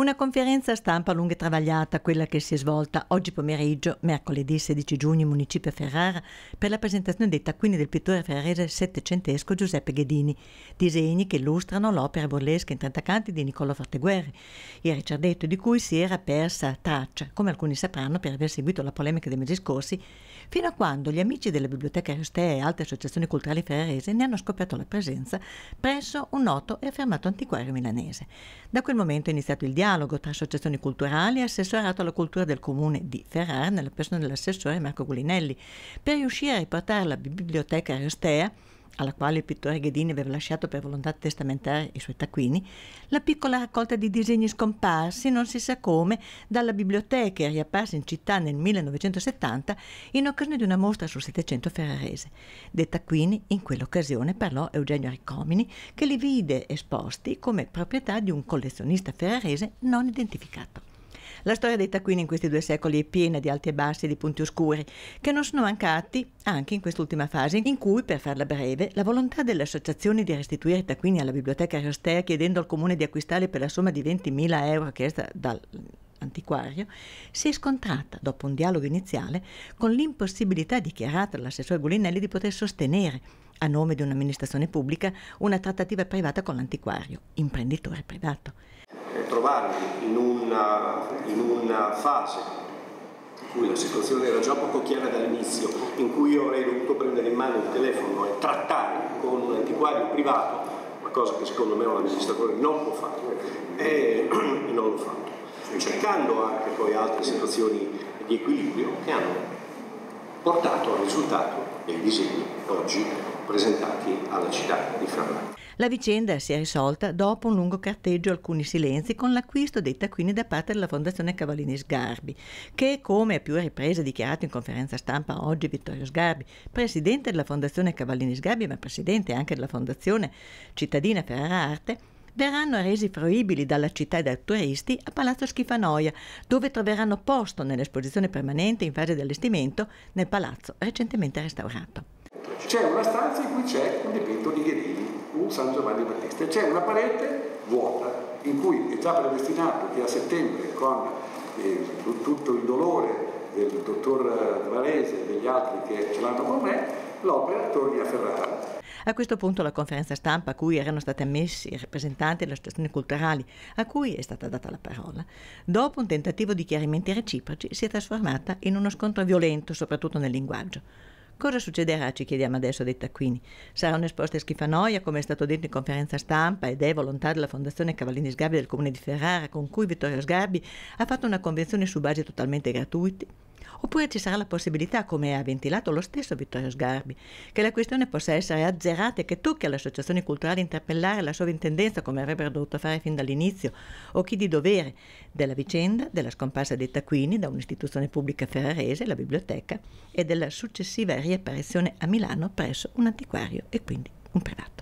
Una conferenza stampa lunga e travagliata, quella che si è svolta oggi pomeriggio, mercoledì 16 giugno, in municipio Ferrara, per la presentazione dei taccuini del pittore ferrarese settecentesco Giuseppe Ghedini, disegni che illustrano l'opera burlesca in 30 canti di Niccolò Forteguerri, il ricciardetto di cui si era persa traccia, come alcuni sapranno per aver seguito la polemica dei mesi scorsi, fino a quando gli amici della Biblioteca Rostè e altre associazioni culturali ferrarese ne hanno scoperto la presenza presso un noto e affermato antiquario milanese. Da quel momento è iniziato il dialogo dialogo tra associazioni culturali e assessorato alla cultura del comune di Ferrara nella persona dell'assessore Marco Gulinelli per riuscire a riportare la biblioteca Restea alla quale il pittore Ghedini aveva lasciato per volontà testamentare i suoi taccuini, la piccola raccolta di disegni scomparsi, non si sa come, dalla biblioteca riapparsa in città nel 1970 in occasione di una mostra sul Settecento ferrarese. Dei taccuini in quell'occasione parlò Eugenio Riccomini, che li vide esposti come proprietà di un collezionista ferrarese non identificato. La storia dei taccuini in questi due secoli è piena di alti e bassi e di punti oscuri, che non sono mancati anche in quest'ultima fase, in cui, per farla breve, la volontà delle associazioni di restituire i taccuini alla biblioteca Rostea chiedendo al comune di acquistarli per la somma di 20.000 euro chiesta dal antiquario, si è scontrata, dopo un dialogo iniziale, con l'impossibilità dichiarata dall'assessore Gulinelli di poter sostenere, a nome di un'amministrazione pubblica, una trattativa privata con l'antiquario, imprenditore privato. Trovarmi in una in una fase in cui la situazione era già poco chiara dall'inizio, in cui io avrei dovuto prendere in mano il telefono e trattare con un antiquario privato, una cosa che secondo me un amministratore non può fare, e non l'ho fatto. Cercando anche poi altre situazioni di equilibrio che hanno portato al risultato dei disegni oggi presentati alla città di Ferrara. La vicenda si è risolta dopo un lungo carteggio e alcuni silenzi con l'acquisto dei taccuini da parte della Fondazione Cavallini Sgarbi, che come a più riprese dichiarato in conferenza stampa oggi Vittorio Sgarbi, presidente della Fondazione Cavallini Sgarbi, ma presidente anche della Fondazione Cittadina Ferrara Arte, verranno resi fruibili dalla città e dai turisti a Palazzo Schifanoia, dove troveranno posto nell'esposizione permanente in fase di allestimento nel palazzo recentemente restaurato c'è una stanza in cui c'è un dipinto di Ghedini, un San Giovanni Battista, e c'è una parete vuota in cui è già predestinato che a settembre con eh, tutto il dolore del dottor Varese e degli altri che ce l'hanno con me, l'opera torni a Ferrara. A questo punto la conferenza stampa a cui erano stati ammessi i rappresentanti delle associazioni culturali a cui è stata data la parola, dopo un tentativo di chiarimenti reciproci, si è trasformata in uno scontro violento, soprattutto nel linguaggio. Cosa succederà? Ci chiediamo adesso dei taccuini. Saranno esposte a schifanoia, come è stato detto in conferenza stampa, ed è volontà della Fondazione Cavallini Sgarbi del Comune di Ferrara, con cui Vittorio Sgarbi ha fatto una convenzione su basi totalmente gratuiti, Oppure ci sarà la possibilità, come ha ventilato lo stesso Vittorio Sgarbi, che la questione possa essere azzerata e che tocchi all'associazione culturale interpellare la sovrintendenza come avrebbero dovuto fare fin dall'inizio o chi di dovere della vicenda della scomparsa dei taccuini da un'istituzione pubblica ferrarese, la biblioteca, e della successiva riapparizione a Milano presso un antiquario e quindi un privato.